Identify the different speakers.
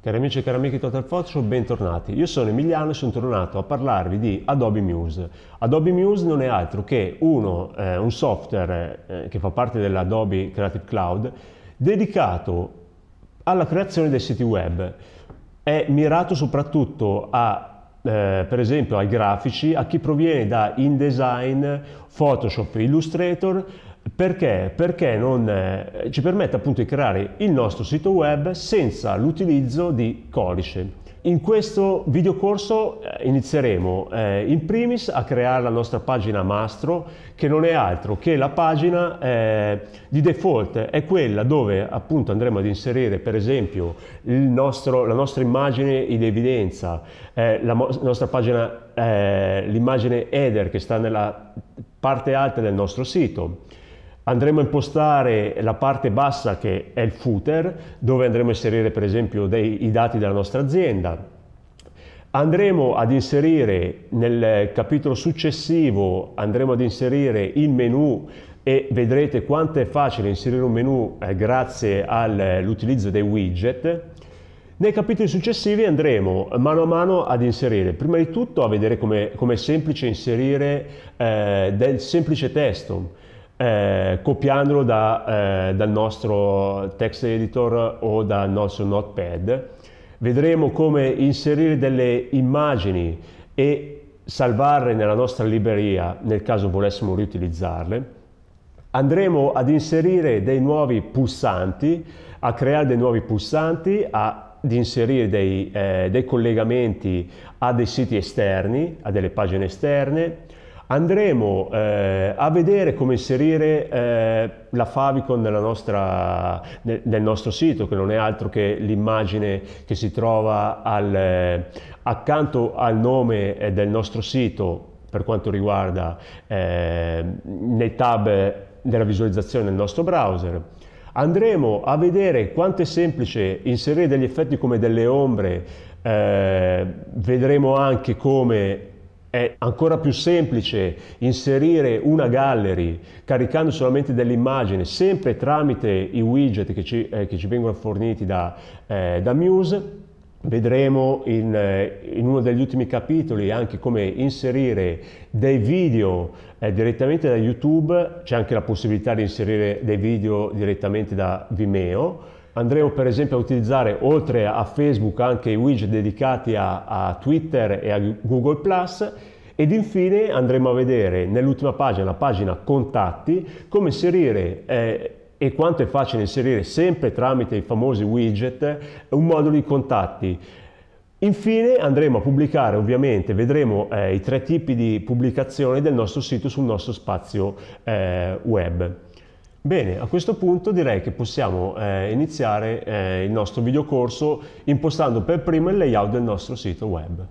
Speaker 1: Cari amici e cari amiche di Total Photoshop, bentornati. Io sono Emiliano e sono tornato a parlarvi di Adobe Muse. Adobe Muse non è altro che uno, eh, un software eh, che fa parte dell'Adobe Creative Cloud dedicato alla creazione dei siti web. È mirato soprattutto a eh, per esempio ai grafici, a chi proviene da InDesign, Photoshop, Illustrator perché? Perché non, eh, ci permette appunto di creare il nostro sito web senza l'utilizzo di codice. In questo videocorso eh, inizieremo eh, in primis a creare la nostra pagina mastro che non è altro che la pagina eh, di default, è quella dove appunto andremo ad inserire per esempio nostro, la nostra immagine in evidenza, eh, la, nostra pagina, eh, l'immagine header che sta nella parte alta del nostro sito andremo a impostare la parte bassa che è il footer, dove andremo a inserire per esempio dei, i dati della nostra azienda. Andremo ad inserire nel capitolo successivo, andremo ad inserire il menu e vedrete quanto è facile inserire un menu eh, grazie all'utilizzo dei widget. Nei capitoli successivi andremo mano a mano ad inserire, prima di tutto a vedere come è semplice inserire eh, del semplice testo, eh, copiandolo da, eh, dal nostro text editor o dal nostro notepad. Vedremo come inserire delle immagini e salvarle nella nostra libreria nel caso volessimo riutilizzarle. Andremo ad inserire dei nuovi pulsanti, a creare dei nuovi pulsanti, ad inserire dei, eh, dei collegamenti a dei siti esterni, a delle pagine esterne, Andremo eh, a vedere come inserire eh, la favicon nella nostra, nel, nel, nostro sito, che non è altro che l'immagine che si trova al, eh, accanto al nome eh, del nostro sito per quanto riguarda eh, nei tab eh, della visualizzazione del nostro browser andremo a vedere quanto è semplice inserire degli effetti come delle ombre, eh, vedremo anche come è ancora più semplice inserire una gallery caricando solamente delle immagini, sempre tramite i widget che ci, eh, che ci vengono forniti da, eh, da Muse. Vedremo in, eh, in, uno degli ultimi capitoli anche come inserire dei video eh, direttamente da YouTube, c'è anche la possibilità di inserire dei video direttamente da Vimeo andremo per esempio a utilizzare oltre a Facebook anche i widget dedicati a, a Twitter e a Google ⁇ ed infine andremo a vedere nell'ultima pagina, la pagina contatti, come inserire eh, e quanto è facile inserire sempre tramite i famosi widget un modulo di contatti. Infine andremo a pubblicare, ovviamente vedremo eh, i tre tipi di pubblicazione del nostro sito sul nostro spazio eh, web. Bene, a questo punto direi che possiamo eh, iniziare eh, il nostro videocorso impostando per primo il layout del nostro sito web.